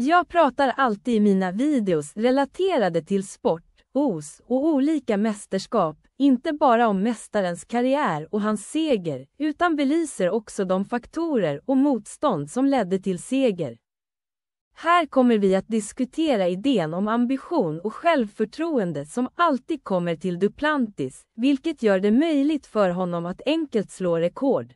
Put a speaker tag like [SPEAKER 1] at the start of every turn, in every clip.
[SPEAKER 1] Jag pratar alltid i mina videos relaterade till sport, OS och olika mästerskap, inte bara om mästarens karriär och hans seger, utan belyser också de faktorer och motstånd som ledde till seger. Här kommer vi att diskutera idén om ambition och självförtroende som alltid kommer till Duplantis, vilket gör det möjligt för honom att enkelt slå rekord.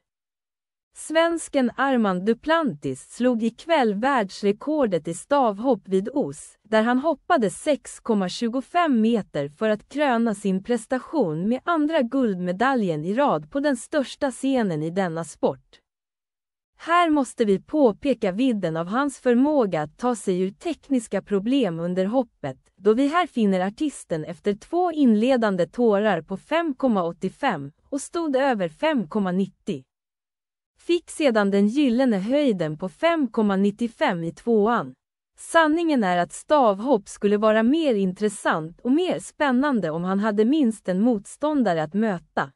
[SPEAKER 1] Svensken Armand Duplantis slog ikväll världsrekordet i stavhopp vid OS, där han hoppade 6,25 meter för att kröna sin prestation med andra guldmedaljen i rad på den största scenen i denna sport. Här måste vi påpeka vidden av hans förmåga att ta sig ur tekniska problem under hoppet, då vi här finner artisten efter två inledande tårar på 5,85 och stod över 5,90. Fick sedan den gyllene höjden på 5,95 i tvåan. Sanningen är att stavhopp skulle vara mer intressant och mer spännande om han hade minst en motståndare att möta.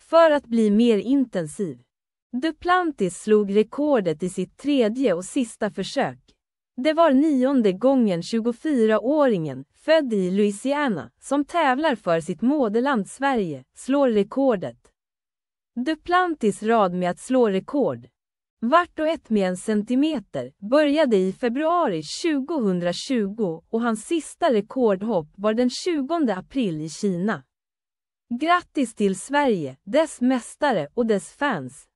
[SPEAKER 1] För att bli mer intensiv. Duplantis slog rekordet i sitt tredje och sista försök. Det var nionde gången 24-åringen, född i Louisiana, som tävlar för sitt moderland Sverige, slår rekordet. Duplantis rad med att slå rekord, vart och ett med en centimeter, började i februari 2020 och hans sista rekordhopp var den 20 april i Kina. Grattis till Sverige, dess mästare och dess fans!